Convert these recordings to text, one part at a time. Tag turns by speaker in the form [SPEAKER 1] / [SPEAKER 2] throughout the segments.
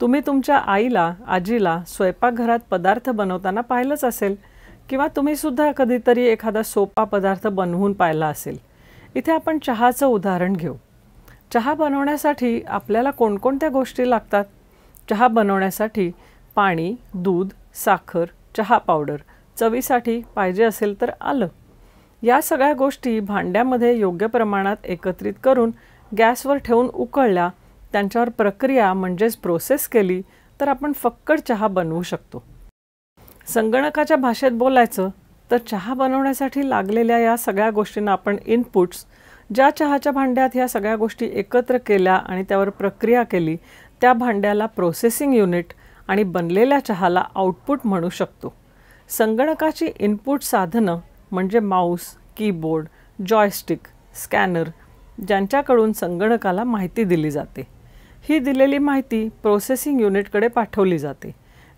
[SPEAKER 1] तुम्ही तुमच्या आईला आजीला स्वयंपाकघरात पदार्थ बनवताना पाहिलंच असेल किंवा तुम्हीसुद्धा कधीतरी एखादा सोपा पदार्थ बनवून पाहिला असेल इथे आपण चहाचं उदाहरण घेऊ चहा बनवण्यासाठी आपल्याला कोणकोणत्या गोष्टी लागतात चहा बनवण्यासाठी पाणी दूध साखर चहा पावडर चवीसाठी पाहिजे असेल तर आलं या सगळ्या गोष्टी भांड्यामध्ये योग्य प्रमाणात एकत्रित करून गॅसवर ठेवून उकळल्या त्यांच्यावर प्रक्रिया म्हणजेच प्रोसेस केली तर आपण फक्कड चहा बनवू शकतो संगणकाच्या भाषेत बोलायचं तर चहा बनवण्यासाठी लागलेल्या या सगळ्या गोष्टींना आपण इनपुट्स ज्या चहाच्या भांड्यात ह्या सगळ्या गोष्टी एकत्र केल्या आणि त्यावर प्रक्रिया केली त्या भांड्याला प्रोसेसिंग युनिट आणि बनलेल्या चहाला आउटपुट म्हणू शकतो संगणकाची इनपुट साधनं म्हणजे माऊस कीबोर्ड जॉयस्टिक स्कॅनर ज्यांच्याकडून संगणकाला माहिती दिली जाते ही दिलेली माहिती प्रोसेसिंग युनिटकडे पाठवली जाते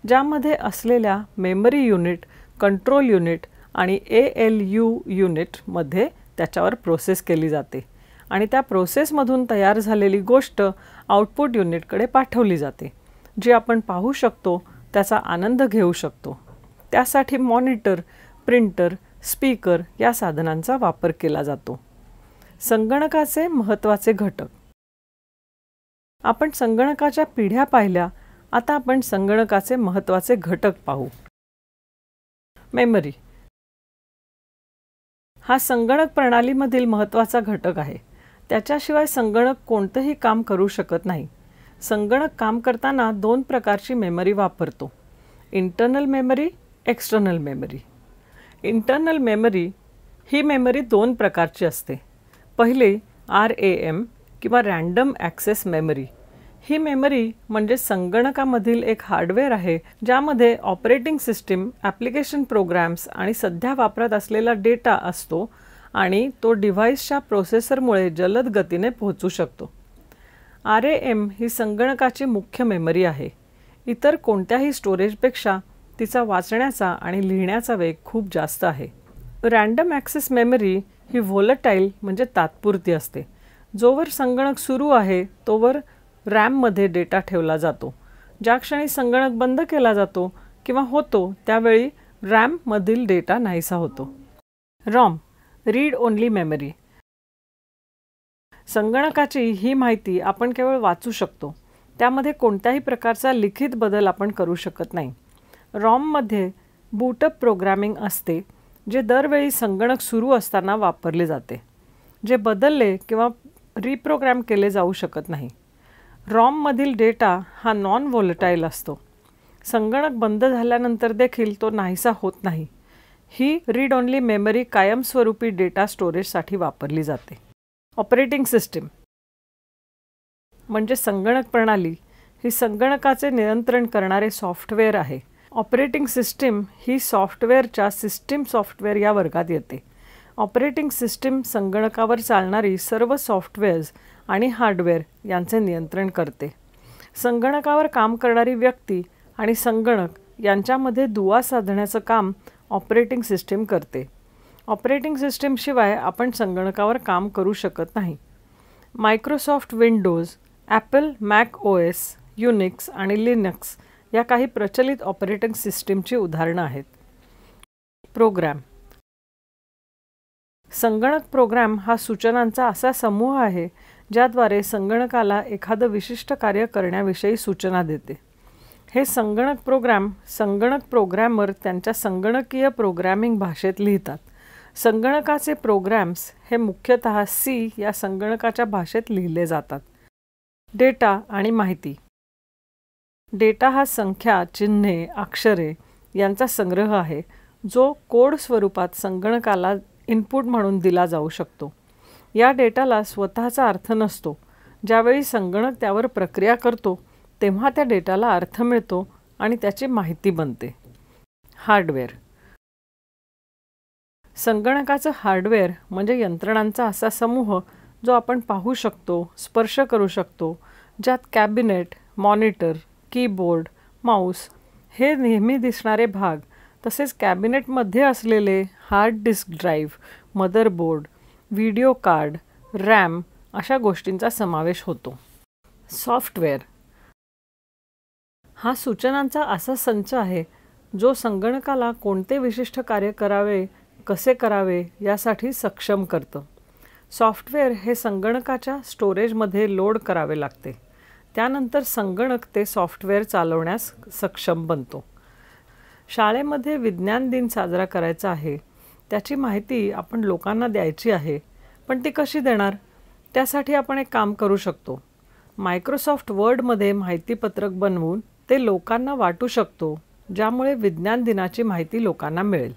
[SPEAKER 1] ज्यामध्ये असलेल्या मेमरी युनिट कंट्रोल युनिट आणि ए एल यू युनिटमध्ये त्याच्यावर प्रोसेस केली जाते आणि त्या प्रोसेसमधून तयार झालेली गोष्ट आउटपुट युनिटकडे पाठवली जाते जी आपण पाहू शकतो त्याचा आनंद घेऊ शकतो त्यासाठी मॉनिटर प्रिंटर स्पीकर या साधनांचा वापर केला जातो संगणकाचे महत्त्वाचे घटक आपण संगणकाच्या पिढ्या पाहिल्या आता आपण संगणकाचे महत्त्वाचे घटक पाहू मेमरी हा संगणक प्रणालीमधील महत्त्वाचा घटक आहे त्याच्याशिवाय संगणक कोणतंही काम करू शकत नाही संगणक काम करताना दोन प्रकारची मेमरी वापरतो internal memory external memory internal memory ही मेमरी दोन प्रकारची असते पहिले आर ए एम किंवा रँडम ॲक्सेस मेमरी ही मेमरी म्हणजे संगणकामधील एक हार्डवेअर आहे ज्यामध्ये ऑपरेटिंग सिस्टीम ॲप्लिकेशन प्रोग्राम्स आणि सध्या वापरात असलेला डेटा असतो आणि तो डिव्हाइसच्या प्रोसेसरमुळे जलद गतीने पोहोचू शकतो आर ए एम ही संगणकाची मुख्य मेमरी आहे इतर कोणत्याही स्टोरेजपेक्षा तिचा वाचण्याचा आणि लिहिण्याचा वेग खूप जास्त आहे रँडम ॲक्सेस मेमरी ही व्होलटाईल म्हणजे तात्पुरती असते जोवर संगणक सुरू आहे तोवर रॅममध्ये डेटा ठेवला जातो ज्या क्षणी संगणक बंद केला जातो किंवा होतो त्यावेळी रॅममधील डेटा नाहीसा होतो रॉम रीड ओनली मेमरी संगणकाची ही माहिती आपण केवळ वाचू शकतो त्यामध्ये कोणत्याही प्रकारचा लिखित बदल आपण करू शकत नाही रॉममध्ये बूटअप प्रोग्रॅमिंग असते जे दरवेळी संगणक सुरू असताना वापरले जाते जे बदलले किंवा रिप्रोग्रॅम केले जाऊ शकत नाही रॉममधील डेटा हा नॉन व्हॉलटाईल असतो संगणक बंद झाल्यानंतर देखील तो नाहीसा होत नाही ही रीड ओनली मेमरी कायमस्वरूपी डेटा स्टोरेजसाठी वापरली जाते ऑपरेटिंग सिस्टीम म्हणजे संगणक प्रणाली ही संगणकाचे नियंत्रण करणारे सॉफ्टवेअर आहे ऑपरेटिंग सिस्टीम ही सॉफ्टवेअरच्या सिस्टीम सॉफ्टवेअर या वर्गात येते ऑपरेटिंग सिस्टीम संगणकावर चालणारी सर्व सॉफ्टवेअर्स आणि हार्डवेअर यांचे नियंत्रण करते संगणकावर काम करणारी व्यक्ती आणि संगणक यांच्यामध्ये दुवा साधण्याचं काम ऑपरेटिंग सिस्टीम करते ऑपरेटिंग सिस्टीमशिवाय आपण संगणकावर काम करू शकत नाही Microsoft Windows Apple Mac O S Unix आणि लिनक्स या काही प्रचलित ऑपरेटिंग सिस्टीमची उदाहरणं आहेत प्रोग्रॅम संगणक प्रोग्रॅम हा सूचनांचा असा समूह आहे ज्याद्वारे संगणकाला एखादं विशिष्ट कार्य करण्याविषयी सूचना देते हे संगणक प्रोग्राम संगणक प्रोग्रॅमर त्यांच्या संगणकीय प्रोग्रॅमिंग भाषेत लिहितात संगणकाचे प्रोग्रॅम्स हे मुख्यतः सी या संगणकाच्या भाषेत लिहिले जातात डेटा आणि माहिती डेटा हा संख्या चिन्हे अक्षरे यांचा संग्रह आहे जो कोड स्वरूपात संगणकाला इनपुट म्हणून दिला जाऊ शकतो या डेटाला स्वतःचा अर्थ नसतो ज्यावेळी संगणक त्यावर प्रक्रिया करतो तेव्हा त्या डेटाला अर्थ मिळतो आणि त्याची माहिती बनते हार्डवेअर संगणकाचं हार्डवेअर म्हणजे यंत्रणांचा असा समूह जो आपण पाहू शकतो स्पर्श करू शकतो ज्यात कॅबिनेट मॉनिटर कीबोर्ड माऊस हे नेहमी दिसणारे भाग तसेच कॅबिनेटमध्ये असलेले hard disk drive motherboard video card RAM अशा गोष्टींचा समावेश होतो सॉफ्टवेअर हा सूचनांचा असा संच आहे जो संगणकाला कोणते विशिष्ट कार्य करावे कसे करावे यासाठी सक्षम करतं सॉफ्टवेअर हे संगणकाच्या स्टोरेजमध्ये लोड करावे लागते त्यानंतर संगणक ते सॉफ्टवेअर चालवण्यास सक्षम बनतो शाळेमध्ये विज्ञान दिन साजरा करायचा आहे त्याची माहिती आपण लोकांना द्यायची आहे पण ती कशी देणार त्यासाठी आपण एक काम करू शकतो मायक्रोसॉफ्ट वर्डमध्ये माहितीपत्रक बनवून ते लोकांना वाटू शकतो ज्यामुळे विज्ञान दिनाची माहिती लोकांना मिळेल